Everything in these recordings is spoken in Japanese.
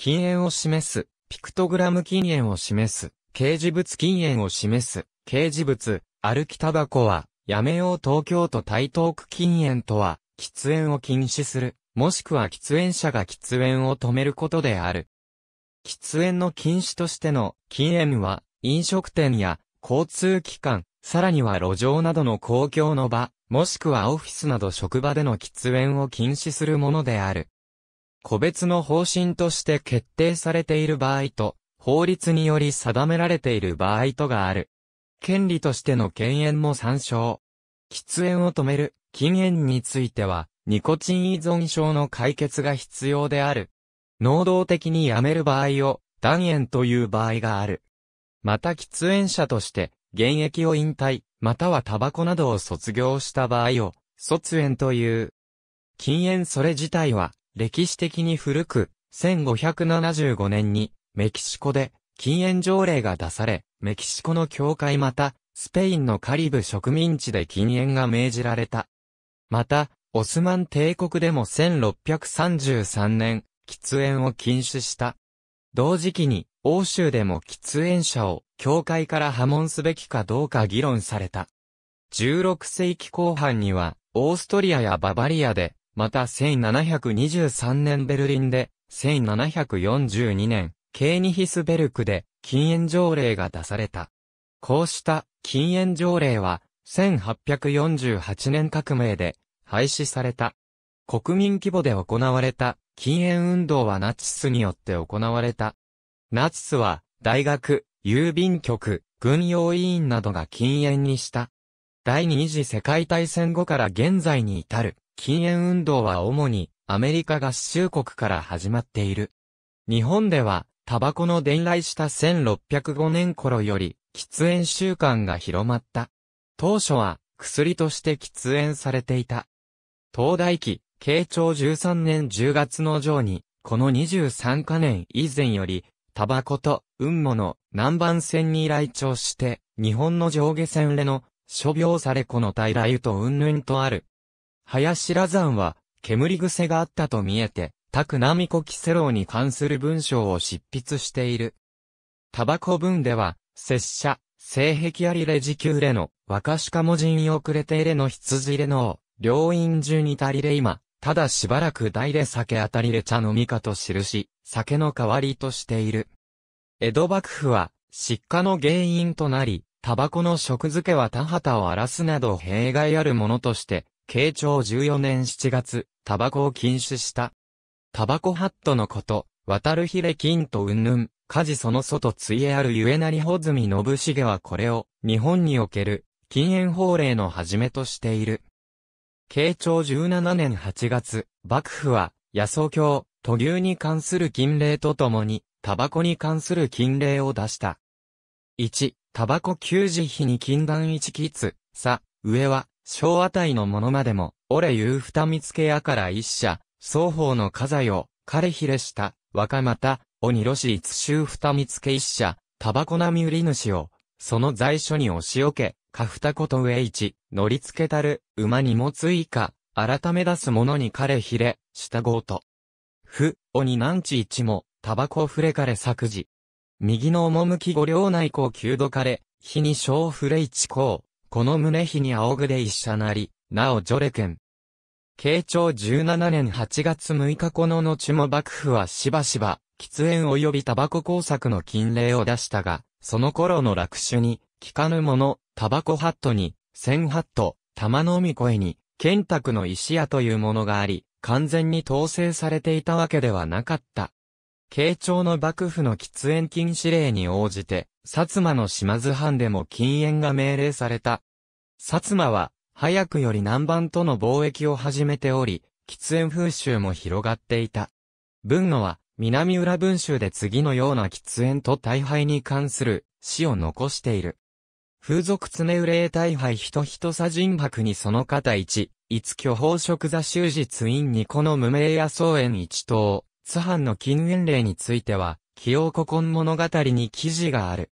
禁煙を示す、ピクトグラム禁煙を示す、掲示物禁煙を示す、掲示物、歩きタバコは、やめよう東京都台東区禁煙とは、喫煙を禁止する、もしくは喫煙者が喫煙を止めることである。喫煙の禁止としての禁煙は、飲食店や交通機関、さらには路上などの公共の場、もしくはオフィスなど職場での喫煙を禁止するものである。個別の方針として決定されている場合と、法律により定められている場合とがある。権利としての禁煙も参照。喫煙を止める、禁煙については、ニコチン依存症の解決が必要である。能動的にやめる場合を、断煙という場合がある。また喫煙者として、現役を引退、またはタバコなどを卒業した場合を、卒煙という。禁煙それ自体は、歴史的に古く、1575年に、メキシコで、禁煙条例が出され、メキシコの教会また、スペインのカリブ植民地で禁煙が命じられた。また、オスマン帝国でも1633年、喫煙を禁止した。同時期に、欧州でも喫煙者を、教会から破門すべきかどうか議論された。16世紀後半には、オーストリアやババリアで、また1723年ベルリンで、1742年、ケーニヒスベルクで禁煙条例が出された。こうした禁煙条例は、1848年革命で廃止された。国民規模で行われた禁煙運動はナチスによって行われた。ナチスは大学、郵便局、軍用委員などが禁煙にした。第二次世界大戦後から現在に至る禁煙運動は主にアメリカ合衆国から始まっている。日本では、タバコの伝来した1605年頃より、喫煙習慣が広まった。当初は、薬として喫煙されていた。東大期、慶長13年10月の上に、この23カ年以前より、タバコと、雲母の南蛮船に来庁して、日本の上下線での、諸病されこの大雷雨と云々とある、林羅山は、煙癖があったと見えて、タクナミコキセロウに関する文章を執筆している。タバコ文では、拙者、性癖ありれュ給れの、若しかも人遅れてれの羊れの、両院中に足りれ今、ただしばらく大で酒あたりれ茶飲みかと記し、酒の代わりとしている。江戸幕府は、失火の原因となり、タバコの食漬けは田畑を荒らすなど弊害あるものとして、慶長14年7月、タバコを禁止した。タバコハットのこと、渡るひれ金とうんぬん、家事その外ついえあるゆえなりほずみ信げはこれを、日本における、禁煙法令のはじめとしている。慶長17年8月、幕府は、野草教、都牛に関する禁令とともに、タバコに関する禁令を出した。1、タバコ給仕費に禁断一喫、さ、上は、小あたりのものまでも、俺言う二見つけやから一社、双方の家財を、彼ひれした、若また、鬼ろし一周二見つけ一社、タバコ並売り主を、その在所に押し置け、か二と上一、乗り付けたる、馬にもついか、改め出す者に彼ひれ、従ごうと。ふ、鬼なんち一も、タバコ触れかれ作事。右の趣五両内高九度かれ、日に小触れ一高。この胸日に仰ぐで一社なり、なお序列君。慶長17年8月6日この後も幕府はしばしば、喫煙及びタバコ工作の禁令を出したが、その頃の落首に、聞かぬ者、タバコハットに、千ハット、玉のみ声に、剣卓の石屋というものがあり、完全に統制されていたわけではなかった。慶長の幕府の喫煙禁止令に応じて、薩摩の島津藩でも禁煙が命令された。薩摩は、早くより南蛮との貿易を始めており、喫煙風習も広がっていた。文野は、南浦文集で次のような喫煙と大敗に関する詩を残している。風俗常憂大敗人人さ人白にその方一、一巨宝食座修ツインにこの無名野草園一等、津藩の禁煙令については、清古今物語に記事がある。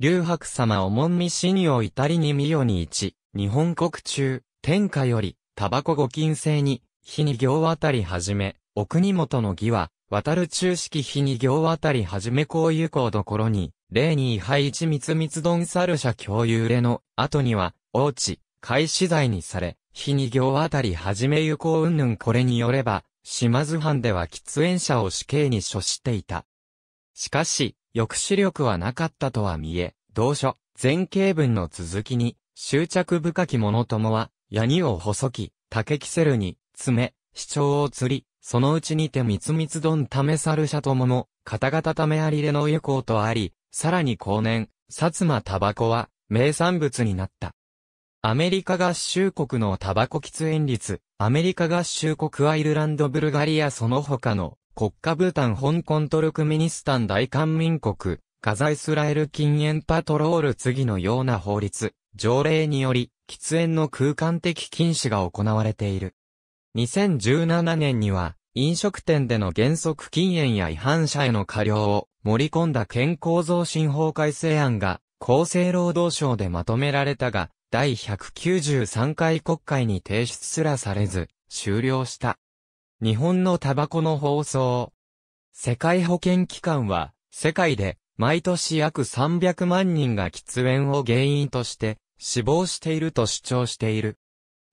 龍白様おもんみ信用至りにみよに一、日本国中、天下より、タバコご金星に、日に行あたりはじめ、お国元の儀は、渡る中式日に行あたりはじめこういう行どころに、例に位牌一密密丼猿社共有れの、後には、王地、開始罪にされ、日に行あたりはじめ行効うんぬんこれによれば、島津藩では喫煙者を死刑に処していた。しかし、抑止力はなかったとは見え、同書、前景文の続きに、執着深き者ともは、闇を細き、竹キセルに、爪、主張を釣り、そのうちにてみつみつどんためさる者ともの、方々ためありれの行こうとあり、さらに後年、薩摩タバコは、名産物になった。アメリカ合衆国のタバコ喫煙率、アメリカ合衆国アイルランドブルガリアその他の国家ブータン香港トルクミニスタン大韓民国、カザイスラエル禁煙パトロール次のような法律、条例により、喫煙の空間的禁止が行われている。2017年には、飲食店での原則禁煙や違反者への過料を盛り込んだ健康増進法改正案が、厚生労働省でまとめられたが、第193回国会に提出すらされず、終了した。日本のタバコの放送。世界保健機関は、世界で、毎年約300万人が喫煙を原因として、死亡していると主張している。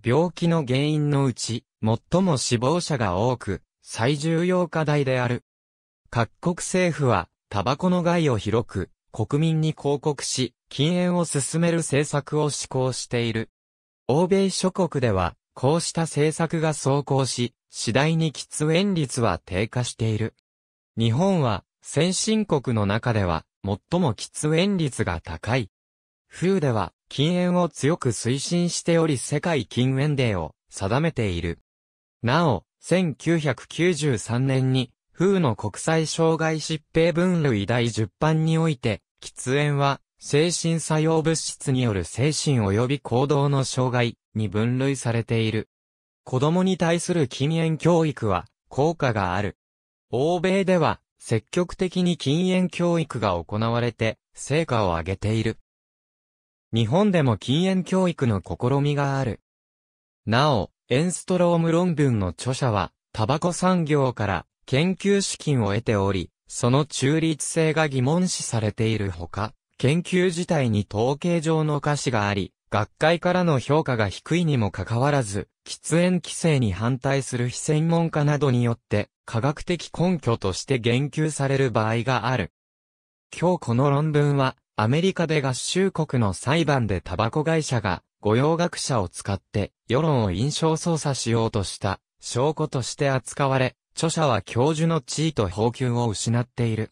病気の原因のうち、最も死亡者が多く、最重要課題である。各国政府は、タバコの害を広く、国民に広告し、禁煙を進める政策を施行している。欧米諸国では、こうした政策が走行し、次第に喫煙率は低下している。日本は先進国の中では最も喫煙率が高い。風では禁煙を強く推進しており世界禁煙デーを定めている。なお、1993年に風の国際障害疾病分類第10版において、喫煙は精神作用物質による精神及び行動の障害に分類されている。子供に対する禁煙教育は効果がある。欧米では積極的に禁煙教育が行われて成果を上げている。日本でも禁煙教育の試みがある。なお、エンストローム論文の著者は、タバコ産業から研究資金を得ており、その中立性が疑問視されているほか、研究自体に統計上の瑕疵があり、学会からの評価が低いにもかかわらず、喫煙規制に反対する非専門家などによって、科学的根拠として言及される場合がある。今日この論文は、アメリカで合衆国の裁判でタバコ会社が、御用学者を使って世論を印象操作しようとした証拠として扱われ、著者は教授の地位と報給を失っている。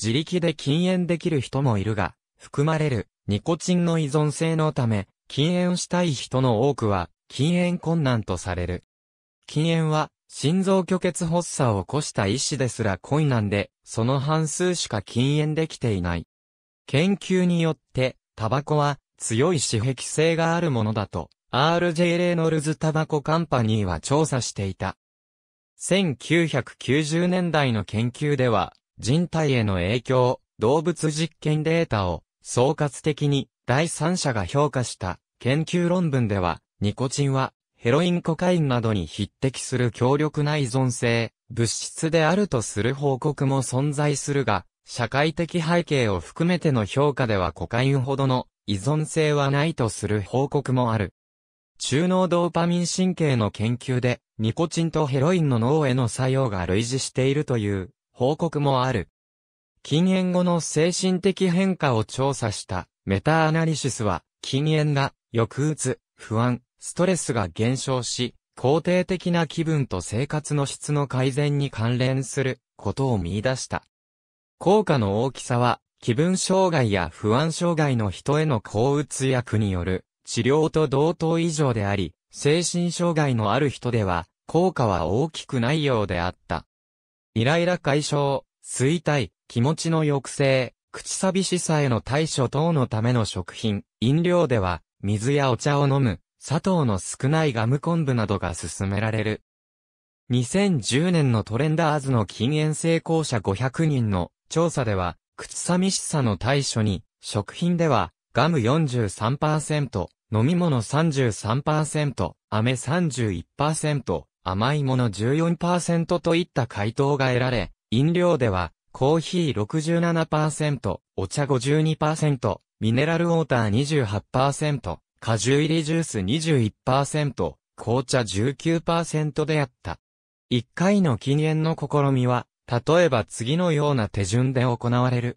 自力で禁煙できる人もいるが、含まれるニコチンの依存性のため、禁煙したい人の多くは、禁煙困難とされる。禁煙は、心臓虚血発作を起こした医師ですら困難で、その半数しか禁煙できていない。研究によって、タバコは強い刺激性があるものだと、RJ レノルズタバコカンパニーは調査していた。1990年代の研究では、人体への影響、動物実験データを総括的に第三者が評価した研究論文では、ニコチンはヘロインコカインなどに匹敵する強力な依存性、物質であるとする報告も存在するが、社会的背景を含めての評価ではコカインほどの依存性はないとする報告もある。中脳ドーパミン神経の研究で、ニコチンとヘロインの脳への作用が類似しているという報告もある。禁煙後の精神的変化を調査したメタアナリシスは、禁煙が抑うつ、不安、ストレスが減少し、肯定的な気分と生活の質の改善に関連することを見出した。効果の大きさは、気分障害や不安障害の人への抗うつ薬による治療と同等以上であり、精神障害のある人では効果は大きくないようであった。イライラ解消、衰退、気持ちの抑制、口寂しさへの対処等のための食品、飲料では、水やお茶を飲む、砂糖の少ないガム昆布などが勧められる。2010年のトレンダーズの禁煙成功者500人の調査では、口寂しさの対処に、食品では、ガム43%、飲み物33%、飴31%、甘いもの14%といった回答が得られ、飲料では、コーヒー67%、お茶52%、ミネラルウォーター28%、果汁入りジュース21%、紅茶19%であった。1回の禁煙の試みは、例えば次のような手順で行われる。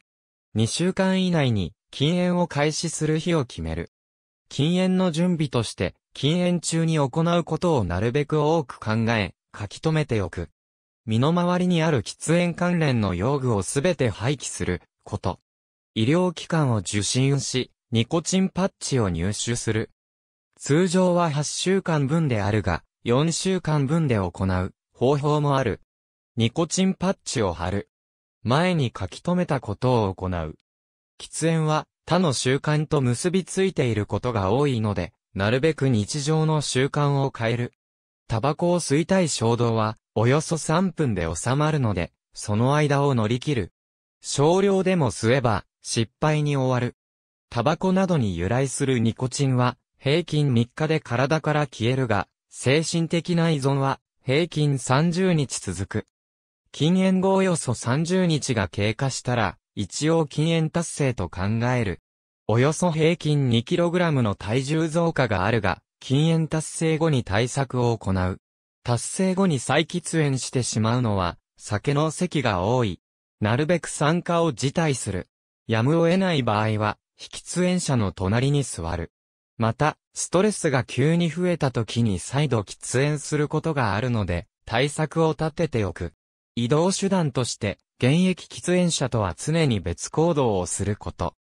2週間以内に禁煙を開始する日を決める。禁煙の準備として、禁煙中に行うことをなるべく多く考え、書き留めておく。身の回りにある喫煙関連の用具をすべて廃棄すること。医療機関を受診し、ニコチンパッチを入手する。通常は8週間分であるが、4週間分で行う方法もある。ニコチンパッチを貼る。前に書き留めたことを行う。喫煙は他の習慣と結びついていることが多いので、なるべく日常の習慣を変える。タバコを吸いたい衝動は、およそ3分で収まるので、その間を乗り切る。少量でも吸えば、失敗に終わる。タバコなどに由来するニコチンは、平均3日で体から消えるが、精神的な依存は、平均30日続く。禁煙後およそ30日が経過したら、一応禁煙達成と考える。およそ平均 2kg の体重増加があるが、禁煙達成後に対策を行う。達成後に再喫煙してしまうのは、酒の席が多い。なるべく参加を辞退する。やむを得ない場合は、非喫煙者の隣に座る。また、ストレスが急に増えた時に再度喫煙することがあるので、対策を立てておく。移動手段として、現役喫煙者とは常に別行動をすること。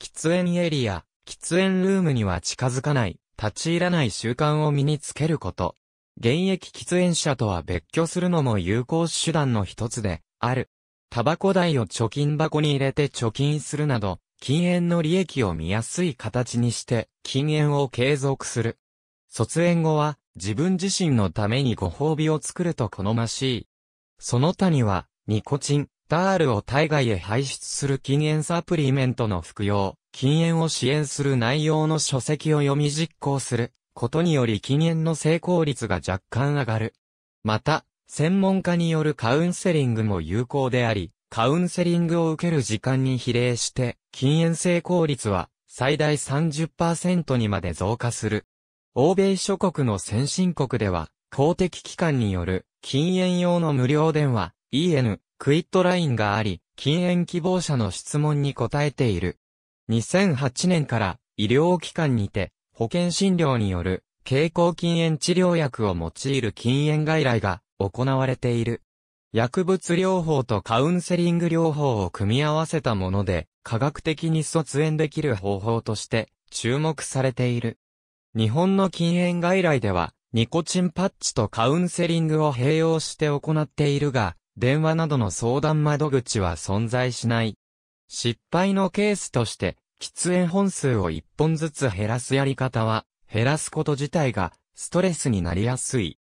喫煙エリア、喫煙ルームには近づかない、立ち入らない習慣を身につけること。現役喫煙者とは別居するのも有効手段の一つで、ある。タバコ代を貯金箱に入れて貯金するなど、禁煙の利益を見やすい形にして、禁煙を継続する。卒園後は、自分自身のためにご褒美を作ると好ましい。その他には、ニコチン、ダールを体外へ排出する禁煙サプリメントの服用、禁煙を支援する内容の書籍を読み実行する、ことにより禁煙の成功率が若干上がる。また、専門家によるカウンセリングも有効であり、カウンセリングを受ける時間に比例して、禁煙成功率は最大30%にまで増加する。欧米諸国の先進国では、公的機関による禁煙用の無料電話、EN、クイットラインがあり、禁煙希望者の質問に答えている。2008年から医療機関にて保険診療による経口禁煙治療薬を用いる禁煙外来が行われている。薬物療法とカウンセリング療法を組み合わせたもので、科学的に卒園できる方法として注目されている。日本の禁煙外来では、ニコチンパッチとカウンセリングを併用して行っているが、電話などの相談窓口は存在しない。失敗のケースとして、喫煙本数を一本ずつ減らすやり方は、減らすこと自体がストレスになりやすい。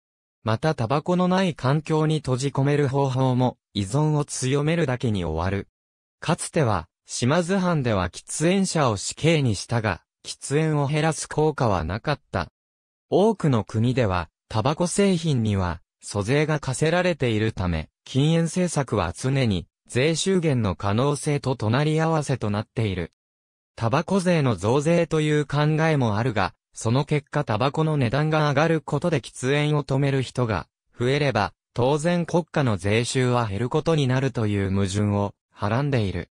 またタバコのない環境に閉じ込める方法も依存を強めるだけに終わる。かつては、島津藩では喫煙者を死刑にしたが、喫煙を減らす効果はなかった。多くの国では、タバコ製品には、租税が課せられているため、禁煙政策は常に、税収減の可能性と隣り合わせとなっている。タバコ税の増税という考えもあるが、その結果タバコの値段が上がることで喫煙を止める人が増えれば、当然国家の税収は減ることになるという矛盾をはらんでいる。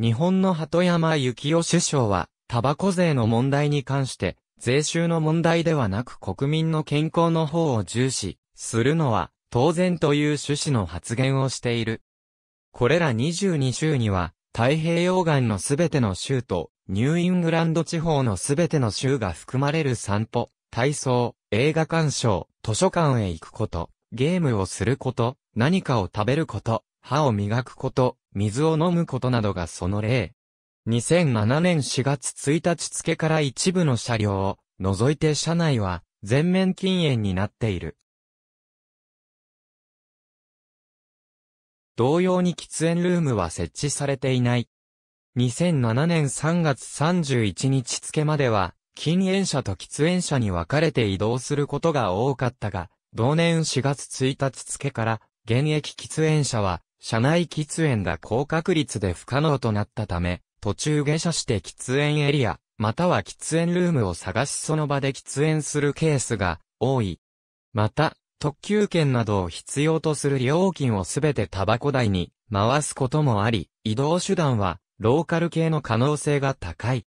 日本の鳩山幸夫首相は、タバコ税の問題に関して、税収の問題ではなく国民の健康の方を重視するのは当然という趣旨の発言をしている。これら22州には、太平洋岸のすべての州と、ニューイングランド地方のすべての州が含まれる散歩、体操、映画鑑賞、図書館へ行くこと、ゲームをすること、何かを食べること、歯を磨くこと、水を飲むことなどがその例。2007年4月1日付から一部の車両を除いて車内は全面禁煙になっている。同様に喫煙ルームは設置されていない。2007年3月31日付までは、禁煙者と喫煙者に分かれて移動することが多かったが、同年4月1日付から、現役喫煙者は、車内喫煙が高確率で不可能となったため、途中下車して喫煙エリア、または喫煙ルームを探しその場で喫煙するケースが多い。また、特急券などを必要とする料金をすべてタバコ代に回すこともあり、移動手段はローカル系の可能性が高い。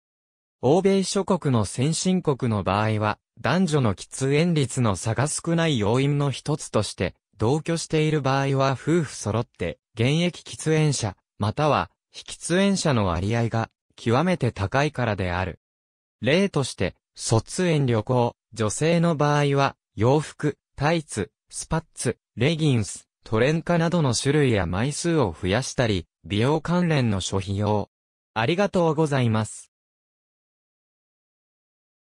欧米諸国の先進国の場合は、男女の喫煙率の差が少ない要因の一つとして、同居している場合は夫婦揃って、現役喫煙者、または、非喫煙者の割合が、極めて高いからである。例として、卒園旅行、女性の場合は、洋服、タイツ、スパッツ、レギンス、トレンカなどの種類や枚数を増やしたり、美容関連の諸費用。ありがとうございます。